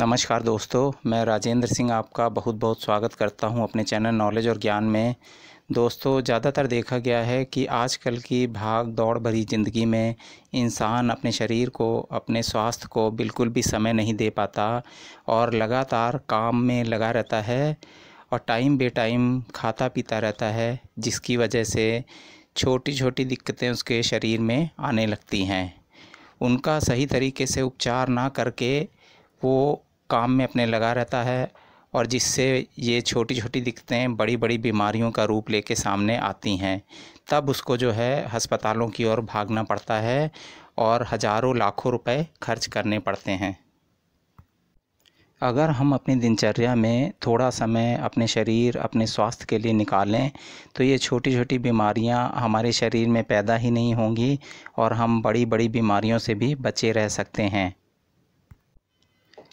नमस्कार दोस्तों मैं राजेंद्र सिंह आपका बहुत बहुत स्वागत करता हूं अपने चैनल नॉलेज और ज्ञान में दोस्तों ज़्यादातर देखा गया है कि आजकल की भाग दौड़ भरी ज़िंदगी में इंसान अपने शरीर को अपने स्वास्थ्य को बिल्कुल भी समय नहीं दे पाता और लगातार काम में लगा रहता है और टाइम बे टाइम खाता पीता रहता है जिसकी वजह से छोटी छोटी दिक्कतें उसके शरीर में आने लगती हैं उनका सही तरीके से उपचार ना करके वो काम में अपने लगा रहता है और जिससे ये छोटी छोटी दिक्कतें बड़ी बड़ी बीमारियों का रूप लेके सामने आती हैं तब उसको जो है हस्पतालों की ओर भागना पड़ता है और हज़ारों लाखों रुपए खर्च करने पड़ते हैं अगर हम अपनी दिनचर्या में थोड़ा समय अपने शरीर अपने स्वास्थ्य के लिए निकालें तो ये छोटी छोटी बीमारियां हमारे शरीर में पैदा ही नहीं होंगी और हम बड़ी बड़ी बीमारियों से भी बचे रह सकते हैं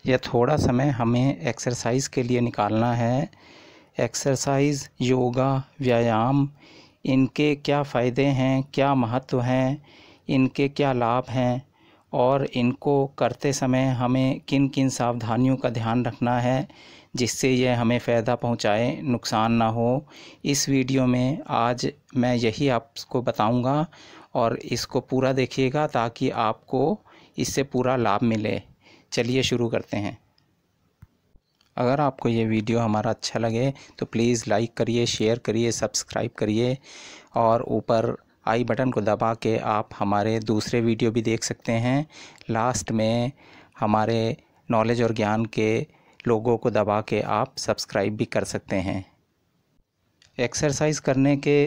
या थोड़ा समय हमें एक्सरसाइज के लिए निकालना है एक्सरसाइज योगा व्यायाम इनके क्या फ़ायदे हैं क्या महत्व हैं इनके क्या लाभ हैं और इनको करते समय हमें किन किन सावधानियों का ध्यान रखना है जिससे यह हमें फ़ायदा पहुंचाए नुकसान ना हो इस वीडियो में आज मैं यही आपको बताऊंगा और इसको पूरा देखिएगा ताकि आपको इससे पूरा लाभ मिले चलिए शुरू करते हैं अगर आपको ये वीडियो हमारा अच्छा लगे तो प्लीज़ लाइक करिए शेयर करिए सब्सक्राइब करिए और ऊपर आई बटन को दबा के आप हमारे दूसरे वीडियो भी देख सकते हैं लास्ट में हमारे नॉलेज और ज्ञान के लोगों को दबा के आप सब्सक्राइब भी कर सकते हैं एक्सरसाइज करने के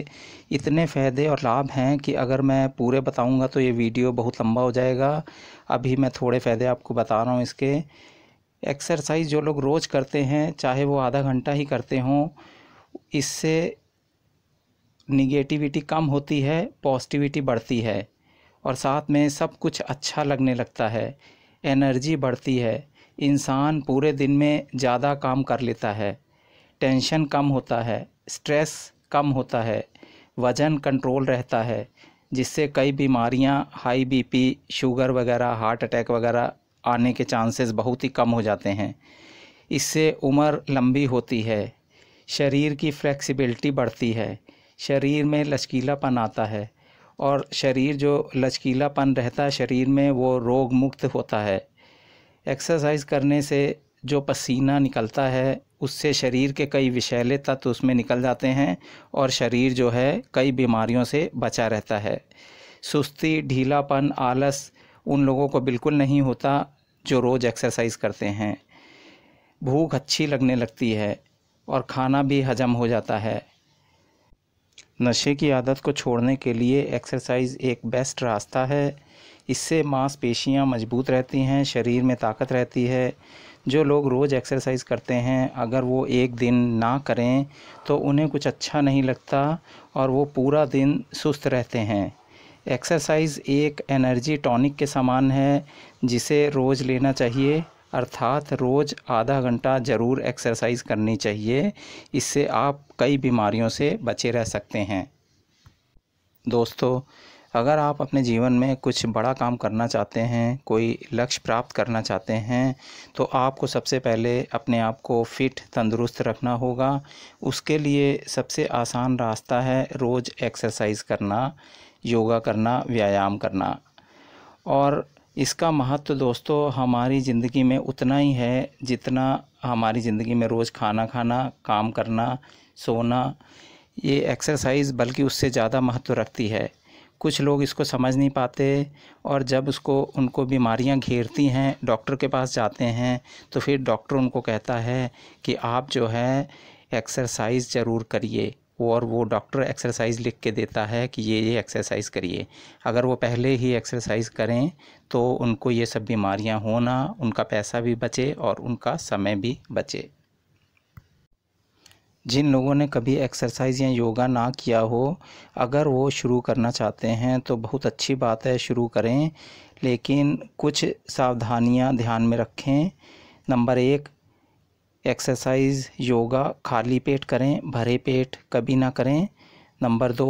इतने फ़ायदे और लाभ हैं कि अगर मैं पूरे बताऊंगा तो ये वीडियो बहुत लंबा हो जाएगा अभी मैं थोड़े फ़ायदे आपको बता रहा हूँ इसके एक्सरसाइज जो लोग रोज़ करते हैं चाहे वो आधा घंटा ही करते हों इससे निगेटिविटी कम होती है पॉजिटिविटी बढ़ती है और साथ में सब कुछ अच्छा लगने लगता है एनर्जी बढ़ती है इंसान पूरे दिन में ज़्यादा काम कर लेता है टेंशन कम होता है स्ट्रेस कम होता है वज़न कंट्रोल रहता है जिससे कई बीमारियां हाई बीपी शुगर वगैरह हार्ट अटैक वगैरह आने के चांसेस बहुत ही कम हो जाते हैं इससे उम्र लंबी होती है शरीर की फ्लेक्सिबिलिटी बढ़ती है शरीर में लचकीलापन आता है और शरीर जो लचकीलापन रहता है शरीर में वो रोग मुक्त होता है एक्सरसाइज करने से जो पसीना निकलता है उससे शरीर के कई विषैले तत्व उसमें निकल जाते हैं और शरीर जो है कई बीमारियों से बचा रहता है सुस्ती ढीलापन आलस उन लोगों को बिल्कुल नहीं होता जो रोज़ एक्सरसाइज करते हैं भूख अच्छी लगने लगती है और खाना भी हजम हो जाता है नशे की आदत को छोड़ने के लिए एक्सरसाइज एक बेस्ट रास्ता है इससे मांसपेशियां मजबूत रहती हैं शरीर में ताकत रहती है जो लोग रोज़ एक्सरसाइज करते हैं अगर वो एक दिन ना करें तो उन्हें कुछ अच्छा नहीं लगता और वो पूरा दिन सुस्त रहते हैं एक्सरसाइज एक एनर्जी टॉनिक के समान है जिसे रोज़ लेना चाहिए अर्थात रोज़ आधा घंटा ज़रूर एक्सरसाइज करनी चाहिए इससे आप कई बीमारियों से बचे रह सकते हैं दोस्तों अगर आप अपने जीवन में कुछ बड़ा काम करना चाहते हैं कोई लक्ष्य प्राप्त करना चाहते हैं तो आपको सबसे पहले अपने आप को फिट तंदुरुस्त रखना होगा उसके लिए सबसे आसान रास्ता है रोज़ एक्सरसाइज करना योगा करना व्यायाम करना और इसका महत्व दोस्तों हमारी ज़िंदगी में उतना ही है जितना हमारी ज़िंदगी में रोज़ खाना खाना काम करना सोना ये एक्सरसाइज बल्कि उससे ज़्यादा महत्व रखती है कुछ लोग इसको समझ नहीं पाते और जब उसको उनको बीमारियां घेरती हैं डॉक्टर के पास जाते हैं तो फिर डॉक्टर उनको कहता है कि आप जो है एक्सरसाइज ज़रूर करिए और वो डॉक्टर एक्सरसाइज लिख के देता है कि ये ये एक्सरसाइज करिए अगर वो पहले ही एक्सरसाइज करें तो उनको ये सब बीमारियां होना उनका पैसा भी बचे और उनका समय भी बचे जिन लोगों ने कभी एक्सरसाइज या योगा ना किया हो अगर वो शुरू करना चाहते हैं तो बहुत अच्छी बात है शुरू करें लेकिन कुछ सावधानियां ध्यान में रखें नंबर एक एक्सरसाइज योगा खाली पेट करें भरे पेट कभी ना करें नंबर दो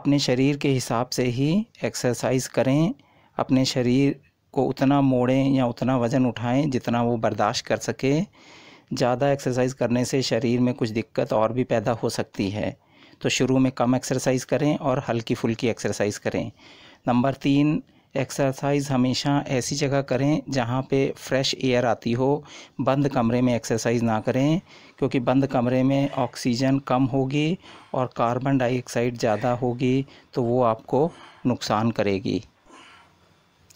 अपने शरीर के हिसाब से ही एक्सरसाइज करें अपने शरीर को उतना मोड़ें या उतना वज़न उठाएं जितना वो बर्दाश्त कर सके ज़्यादा एक्सरसाइज करने से शरीर में कुछ दिक्कत और भी पैदा हो सकती है तो शुरू में कम एक्सरसाइज करें और हल्की फुल्की एक्सरसाइज करें नंबर तीन एक्सरसाइज हमेशा ऐसी जगह करें जहाँ पे फ्रेश एयर आती हो बंद कमरे में एक्सरसाइज ना करें क्योंकि बंद कमरे में ऑक्सीजन कम होगी और कार्बन डाइऑक्साइड ज़्यादा होगी तो वो आपको नुकसान करेगी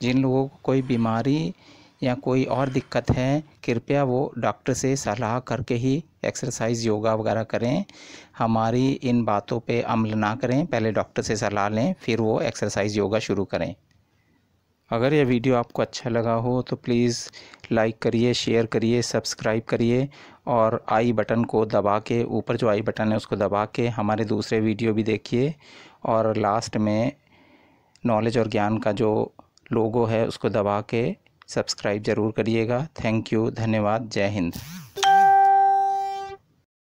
जिन लोगों को कोई बीमारी या कोई और दिक्कत है कृपया वो डॉक्टर से सलाह करके ही एक्सरसाइज योगा वगैरह करें हमारी इन बातों पे अमल ना करें पहले डॉक्टर से सलाह लें फिर वो एक्सरसाइज योगा शुरू करें अगर यह वीडियो आपको अच्छा लगा हो तो प्लीज़ लाइक करिए शेयर करिए सब्सक्राइब करिए और आई बटन को दबा के ऊपर जो आई बटन है उसको दबा के हमारे दूसरे वीडियो भी देखिए और लास्ट में नॉलेज और ज्ञान का जो लोगो है उसको दबा के सब्सक्राइब ज़रूर करिएगा थैंक यू धन्यवाद जय हिंद